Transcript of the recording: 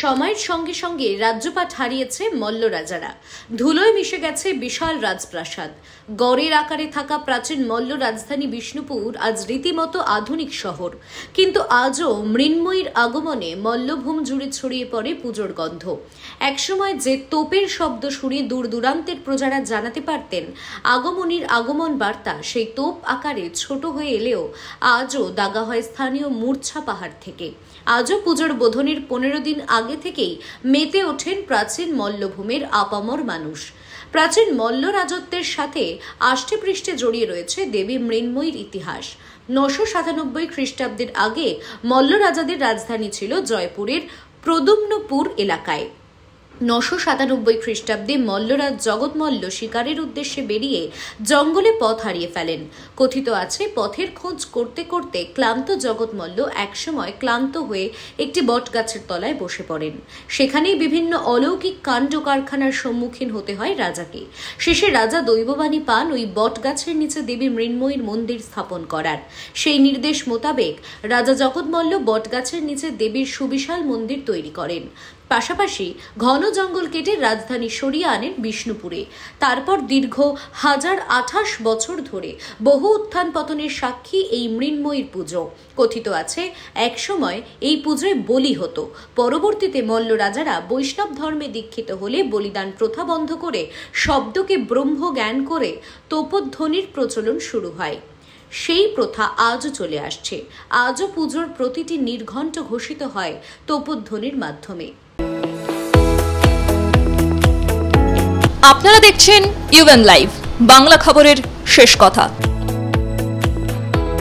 সময়ের সঙ্গে সঙ্গে রাজ্যপাট হারিয়েছে মল্ল রাজারা ধুলোয় মিশে গেছে বিশাল রাজপ্রাসাদ গড়ের আকারে থাকা প্রাচীন মল্ল রাজধানী বিষ্ণুপুর আজ রীতিমতো আধুনিক শহর কিন্তু আজও মৃন্ময়ীর আগমনে মল্লভূম জুড়ে ছড়িয়ে পড়ে পুজোর গন্ধ একসময় যে তোপের শব্দ শুনে দূর দূরান্তের প্রজারা জানাতে পারতেন আগমনীর আগমন বার্তা সেই তোপ আকারে ছোট হয়ে এলেও আজও দাগা হয় স্থানীয় মূর্ছা পাহাড় থেকে আজও পুজোর বোধনের পনেরো দিন আগে আগে থেকেই মেতে ওঠেন প্রাচীন মল্লভূমির আপামর মানুষ প্রাচীন মল্ল রাজত্বের সাথে আষ্টেপৃষ্ঠে জড়িয়ে রয়েছে দেবী মৃন্ময়ীর ইতিহাস নশো সাতানব্বই খ্রিস্টাব্দের আগে মল্ল রাজাদের রাজধানী ছিল জয়পুরের প্রদুম্নপুর এলাকায় নশো সাতানব্বই খ্রিস্টাব্দে মল্লরাজ জগৎমল্ল শিকারের উদ্দেশ্যে বেরিয়ে জঙ্গলে পথ হারিয়ে ফেলেন কথিত আছে পথের খোঁজ করতে করতে ক্লান্ত জগৎমল্ল একসময় ক্লান্ত হয়ে একটি বটগাছের তলায় বসে পড়েন সেখানেই বিভিন্ন অলৌকিক কাণ্ড কারখানার সম্মুখীন হতে হয় রাজাকে শেষে রাজা দৈববাণী পান ওই বটগাছের নিচে দেবী মৃন্ময়ীর মন্দির স্থাপন করার সেই নির্দেশ মোতাবেক রাজা জগৎমল্ল বটগাছের নিচে দেবীর সুবিশাল মন্দির তৈরি করেন পাশাপাশি ঘন জঙ্গল কেটে রাজধানী সরিয়ে আনেন বিষ্ণুপুরে তারপর দীর্ঘ হাজার আঠাশ বছর ধরে বহু উত্থান পতনের সাক্ষী এই মৃন্ময়ীর পুজো কথিত আছে একসময় এই পুজোয় বলি হতো পরবর্তীতে মল্ল রাজারা বৈষ্ণব ধর্মে দীক্ষিত হলে বলিদান প্রথা বন্ধ করে শব্দকে ব্রহ্ম জ্ঞান করে তোপধ্বনির প্রচলন শুরু হয় সেই প্রথা আজও চলে আসছে আজও পুজোর প্রতিটি নির্ঘণ্ট ঘোষিত হয় তোপধ্বনির মাধ্যমে আপনারা দেখছেন ইউএন লাইভ বাংলা খবরের শেষ কথা